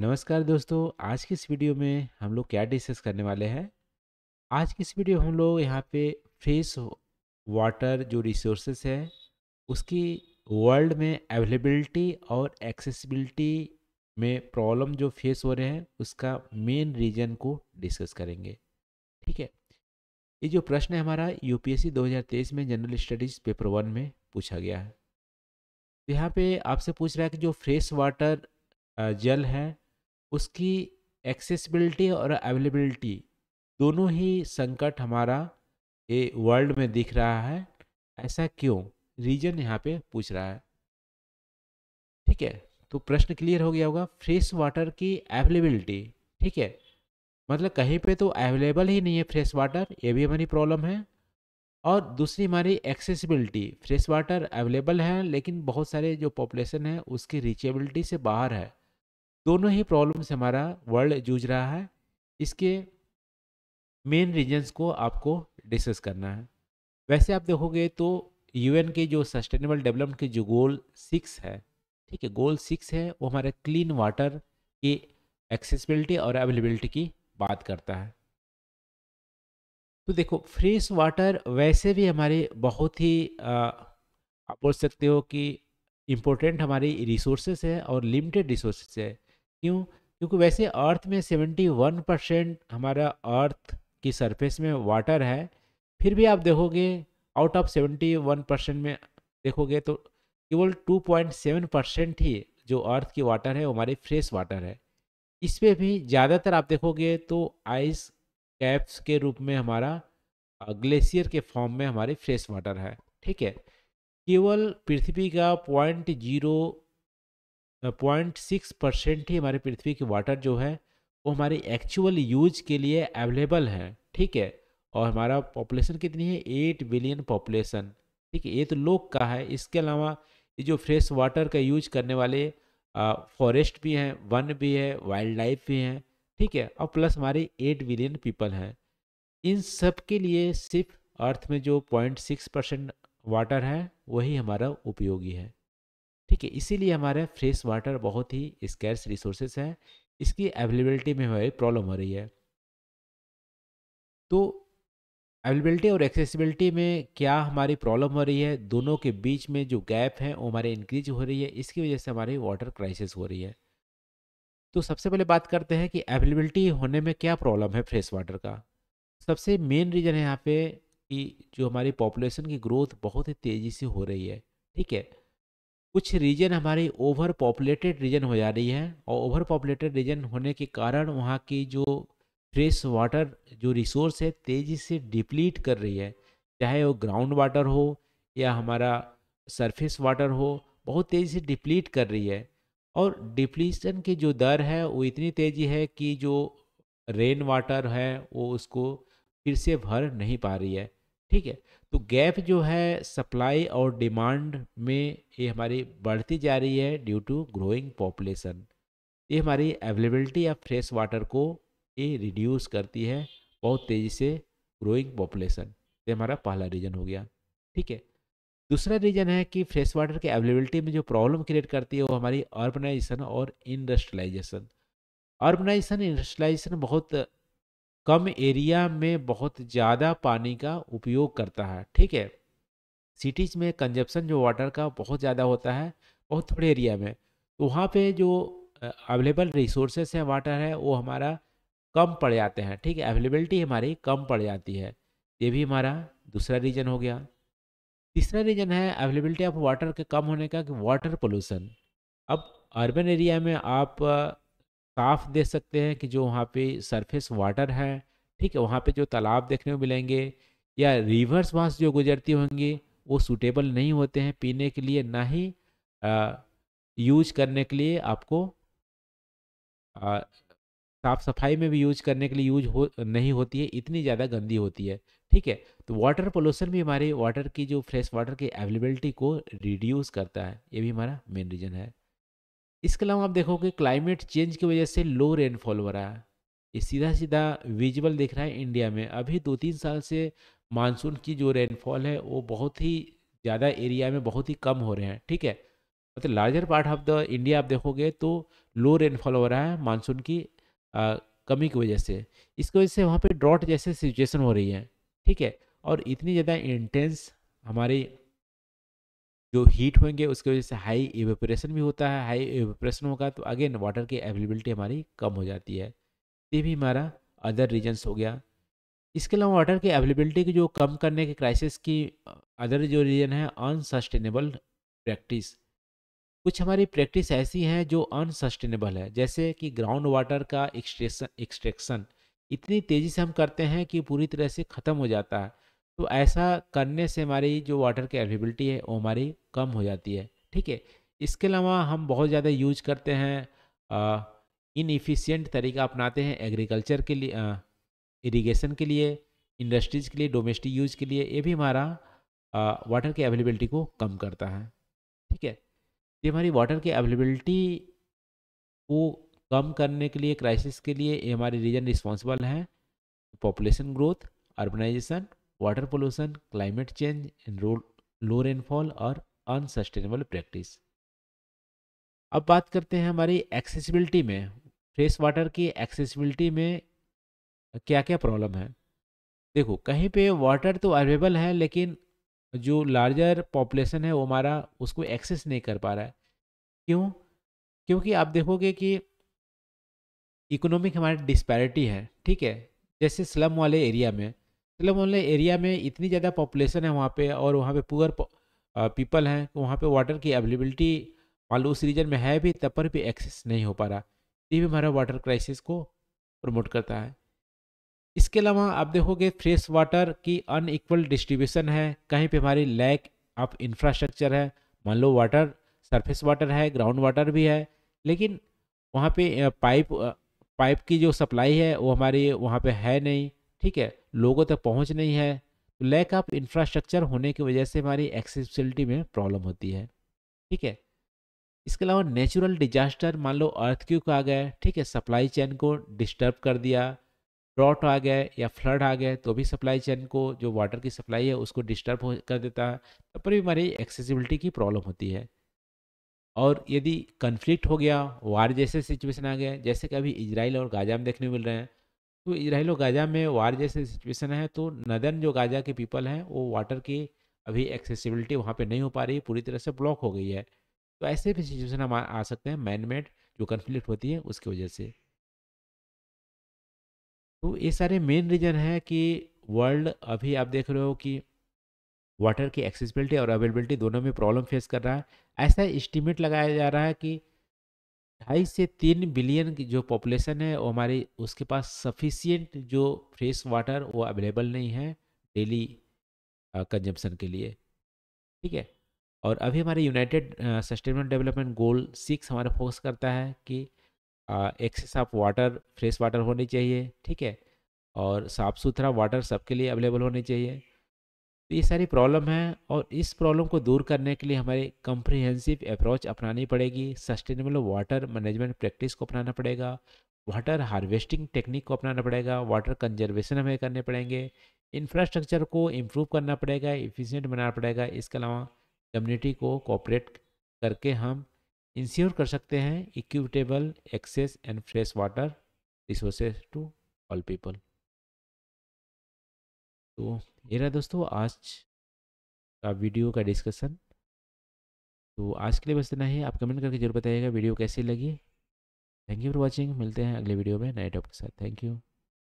नमस्कार दोस्तों आज की इस वीडियो में हम लोग क्या डिस्कस करने वाले हैं आज की इस वीडियो हम लोग यहाँ पे फ्रेश वाटर जो रिसोर्सेस है उसकी वर्ल्ड में अवेलेबिलिटी और एक्सेसिबिलिटी में प्रॉब्लम जो फेस हो रहे हैं उसका मेन रीजन को डिस्कस करेंगे ठीक है ये जो प्रश्न है हमारा यूपीएससी 2023 में जनरल स्टडीज़ पेपर वन में पूछा गया है तो यहाँ पे आपसे पूछ रहा है कि जो फ्रेश वाटर जल है उसकी एक्सेसिबिलिटी और अवेलेबिलिटी दोनों ही संकट हमारा ये वर्ल्ड में दिख रहा है ऐसा क्यों रीजन यहाँ पे पूछ रहा है ठीक है तो प्रश्न क्लियर हो गया होगा फ्रेश वाटर की अवेलेबिलिटी ठीक है मतलब कहीं पे तो अवेलेबल ही नहीं है फ्रेश वाटर ये भी हमारी प्रॉब्लम है और दूसरी हमारी एक्सेसिबिलिटी फ्रेश वाटर अवेलेबल है लेकिन बहुत सारे जो पॉपुलेशन है उसकी रीचेबिलिटी से बाहर है दोनों ही प्रॉब्लम से हमारा वर्ल्ड जूझ रहा है इसके मेन रीजन्स को आपको डिस्कस करना है वैसे आप देखोगे तो यूएन के जो सस्टेनेबल डेवलपमेंट के जो गोल सिक्स है ठीक है गोल सिक्स है वो हमारे क्लीन वाटर की एक्सेसिबिलिटी और अवेलेबिलिटी की बात करता है तो देखो फ्रेश वाटर वैसे भी हमारे बहुत ही आप बोल सकते हो कि इम्पोर्टेंट हमारी रिसोर्सेज है और लिमिटेड रिसोर्सेस है क्यों क्योंकि वैसे अर्थ में सेवेंटी वन परसेंट हमारा अर्थ की सरफेस में वाटर है फिर भी आप देखोगे out of seventy one percent में देखोगे तो केवल टू पॉइंट सेवन परसेंट ही जो अर्थ की वाटर है वो हमारी फ्रेश वाटर है इस पर भी ज़्यादातर आप देखोगे तो आइस कैप्स के रूप में हमारा ग्लेशियर के फॉर्म में हमारी फ्रेश वाटर है ठीक है केवल पृथ्वी का point zero point six percent ही हमारे पृथ्वी की वाटर जो है वो हमारे एक्चुअल यूज के लिए अवेलेबल है ठीक है और हमारा पॉपुलेशन कितनी है एट बिलियन पॉपुलेशन ठीक है ये तो लोग का है इसके अलावा ये जो फ्रेश वाटर का यूज करने वाले फॉरेस्ट भी हैं वन भी है वाइल्ड लाइफ भी हैं ठीक है और प्लस हमारे एट बिलियन पीपल हैं इन सब के लिए सिर्फ अर्थ में जो पॉइंट सिक्स परसेंट वाटर है वही हमारा उपयोगी है ठीक है इसीलिए हमारे फ्रेश वाटर बहुत ही स्कैर्स रिसोर्सेस हैं इसकी अवेलेबिलिटी में हमारी प्रॉब्लम हो रही है तो अवेलेबिलिटी और एक्सेसिबिलिटी में क्या हमारी प्रॉब्लम हो रही है दोनों के बीच में जो गैप है वो हमारे इंक्रीज हो रही है इसकी वजह से हमारी वाटर क्राइसिस हो रही है तो सबसे पहले बात करते हैं कि अवेलेबिलिटी होने में क्या प्रॉब्लम है फ्रेश वाटर का सबसे मेन रीज़न है यहाँ पे कि जो हमारी पॉपुलेशन की ग्रोथ बहुत ही तेज़ी से हो रही है ठीक है कुछ रीजन हमारी ओवर पॉपुलेटेड रीजन हो जा रही है और ओवर पॉपुलेटेड रीजन होने के कारण वहाँ की जो फ्रेश वाटर जो रिसोर्स है तेज़ी से डिप्लीट कर रही है चाहे वो ग्राउंड वाटर हो या हमारा सरफेस वाटर हो बहुत तेज़ी से डिप्लीट कर रही है और डिप्लीशन की जो दर है वो इतनी तेज़ी है कि जो रेन वाटर है वो उसको फिर से भर नहीं पा रही है ठीक है तो गैप जो है सप्लाई और डिमांड में ये हमारी बढ़ती जा रही है ड्यू टू ग्रोइंग पॉपुलेशन ये हमारी अवेलेबिलिटी ऑफ फ्रेश वाटर को ये रिड्यूस करती है बहुत तेज़ी से ग्रोइंग पॉपुलेशन ये हमारा पहला रीज़न हो गया ठीक है दूसरा रीज़न है कि फ्रेश वाटर के अवेलेबिलिटी में जो प्रॉब्लम क्रिएट करती है वो हमारी अर्बनाइजेशन और इंडस्ट्रलाइजेशन अर्बनाइजेशन इंडस्ट्रलाइजेशन बहुत कम एरिया में बहुत ज़्यादा पानी का उपयोग करता है ठीक है सिटीज़ में कंजप्शन जो वाटर का बहुत ज़्यादा होता है बहुत थोड़े एरिया में तो वहाँ पे जो अवेलेबल रिसोर्सेस हैं वाटर है वो हमारा कम पड़ जाते हैं ठीक है अवेलेबिलिटी हमारी कम पड़ जाती है ये भी हमारा दूसरा रीज़न हो गया तीसरा रीज़न है अवेलेबिलिटी ऑफ वाटर के कम होने का कि वाटर पोल्यूशन अब अर्बन एरिया में आप साफ देख सकते हैं कि जो वहाँ पे सरफेस वाटर है ठीक है वहाँ पे जो तालाब देखने को मिलेंगे या रिवर्स वहाँ जो गुजरती होंगी वो सूटेबल नहीं होते हैं पीने के लिए ना ही यूज करने के लिए आपको साफ सफाई में भी यूज करने के लिए यूज हो नहीं होती है इतनी ज़्यादा गंदी होती है ठीक है तो वाटर पोल्यूशन भी हमारे वाटर की जो फ्रेश वाटर की अवेलेबिलिटी को रिड्यूस करता है ये भी हमारा मेन रीज़न है इसके अलावा आप देखोगे क्लाइमेट चेंज की वजह से लो रेनफॉल हो रहा है ये सीधा सीधा विजुअल दिख रहा है इंडिया में अभी दो तीन साल से मानसून की जो रेनफॉल है वो बहुत ही ज़्यादा एरिया में बहुत ही कम हो रहे हैं ठीक है मतलब larger part of the India आप देखोगे तो लो रेनफॉल हो रहा है मानसून की आ, कमी की वजह से इसकी वजह से वहाँ पर ड्रॉट जैसे सिचुएसन हो रही है ठीक है और इतनी ज़्यादा इंटेंस हमारी जो हीट होंगे उसकी वजह से हाई एवेपरेशन भी होता है हाई एवेपरेशन होगा तो अगेन वाटर की अवेलेबिलिटी हमारी कम हो जाती है ये भी हमारा अदर रीजन्स हो गया इसके अलावा वाटर की अवेलेबिलिटी की जो कम करने के क्राइसिस की अदर जो रीजन है अनसस्टेनेबल प्रैक्टिस कुछ हमारी प्रैक्टिस ऐसी हैं जो अनसस्टेनेबल है जैसे कि ग्राउंड वाटर का एक्सट्रेशन एक्सट्रैक्शन इतनी तेज़ी से हम करते हैं कि पूरी तरह से ख़त्म हो जाता है तो ऐसा करने से हमारी जो वाटर की अवेलेबिलिटी है वो हमारी कम हो जाती है ठीक है इसके अलावा हम बहुत ज़्यादा यूज करते हैं इनफिशियंट तरीका अपनाते हैं एग्रीकल्चर के लिए इरीगेशन के लिए इंडस्ट्रीज़ के लिए डोमेस्टिक यूज के लिए ये भी हमारा वाटर की अवेलेबिलिटी को कम करता है ठीक है ये हमारी वाटर की अवेलेबिलिटी को कम करने के लिए क्राइसिस के लिए ये हमारे रीजन रिस्पॉन्सिबल हैं population growth urbanisation water pollution climate change low rainfall और अनसस्टेनेबल प्रैक्टिस अब बात करते हैं हमारी एक्सेसिबिलिटी में फ्रेश वाटर की एक्सेसिबिलिटी में क्या क्या प्रॉब्लम है देखो कहीं पे वाटर तो अवेलेबल है लेकिन जो लार्जर पॉपुलेशन है वो हमारा उसको एक्सेस नहीं कर पा रहा है क्यों क्योंकि आप देखोगे कि इकोनॉमिक हमारी डिस्पैरिटी है ठीक है जैसे स्लम वाले एरिया में मतलब उन एरिया में इतनी ज़्यादा पॉपुलेशन है वहाँ पे और वहाँ पे पुअर पीपल हैं तो वहाँ पे वाटर की अवेलेबिलिटी मान लो उस रीजन में है भी तब पर भी एक्सेस नहीं हो पा रहा ये भी हमारा वाटर क्राइसिस को प्रमोट करता है इसके अलावा आप देखोगे फ्रेश वाटर की अनइक्वल डिस्ट्रीब्यूशन है कहीं पर हमारी लैक ऑफ इंफ्रास्ट्रक्चर है मान लो वाटर सरफेस वाटर है ग्राउंड वाटर भी है लेकिन वहाँ पे पाइप पाइप की जो सप्लाई है वो हमारी वहाँ पे है नहीं ठीक है लोगों तक पहुंच नहीं है लैक ऑफ इंफ्रास्ट्रक्चर होने की वजह से हमारी एक्सेसिबिलिटी में प्रॉब्लम होती है ठीक है इसके अलावा नेचुरल डिजास्टर मान लो अर्थ क्यूक आ गए ठीक है सप्लाई चैन को डिस्टर्ब कर दिया ड्रॉट आ गए या फ्लड आ गए तो भी सप्लाई चैन को जो वाटर की सप्लाई है उसको डिस्टर्ब हो कर देता है तब पर भी हमारी एक्सेसिबिलिटी की प्रॉब्लम होती है और यदि कन्फ्लिक्ट हो गया वार जैसे सिचुएशन आ गया जैसे कि अभी इजराइल और गाजा में देखने मिल रहे हैं तो इसराइल और गाज़ा में वार जैसे सिचुएशन है तो नदन जो गाज़ा के पीपल हैं वो वाटर की अभी एक्सेसिबिलिटी वहाँ पे नहीं हो पा रही पूरी तरह से ब्लॉक हो गई है तो ऐसे भी सिचुएशन हम आ सकते हैं मैन मेड जो कन्फ्लिक्ट होती है उसकी वजह से तो ये सारे मेन रीज़न है कि वर्ल्ड अभी आप देख रहे हो कि वाटर की एक्सेसिबिलिटी और अवेलेबिलिटी दोनों में प्रॉब्लम फेस कर रहा है ऐसा इस्टीमेट लगाया जा रहा है कि ढाई से तीन बिलियन की जो पॉपुलेशन है वो हमारी उसके पास सफिशियंट जो फ्रेश वाटर वो अवेलेबल नहीं है डेली कंजम्पशन के लिए ठीक है और अभी हमारे united sustainable development goal six हमारा फोकस करता है कि access of water fresh water होनी चाहिए ठीक है और साफ़ सुथरा वाटर सबके लिए अवेलेबल होनी चाहिए तो ये सारी प्रॉब्लम है और इस प्रॉब्लम को दूर करने के लिए हमारे कम्प्रिहेंसिव अप्रोच अपनानी पड़ेगी सस्टेनेबल वाटर मैनेजमेंट प्रैक्टिस को अपनाना पड़ेगा वाटर हार्वेस्टिंग टेक्निक को अपनाना पड़ेगा वाटर कंजर्वेशन हमें करने पड़ेंगे इंफ्रास्ट्रक्चर को इम्प्रूव करना पड़ेगा इफिशियंट बनाना पड़ेगा इसके अलावा कम्युनिटी को कॉपरेट करके हम इंश्योर कर सकते हैं equitable access and fresh water resources to all people तो ये रहा दोस्तों आज का वीडियो का डिस्कशन तो आज के लिए बस इतना ही आप कमेंट करके जरूर बताइएगा वीडियो कैसी लगी थैंक यू फॉर वॉचिंग मिलते हैं अगले वीडियो में नए टॉप के साथ थैंक यू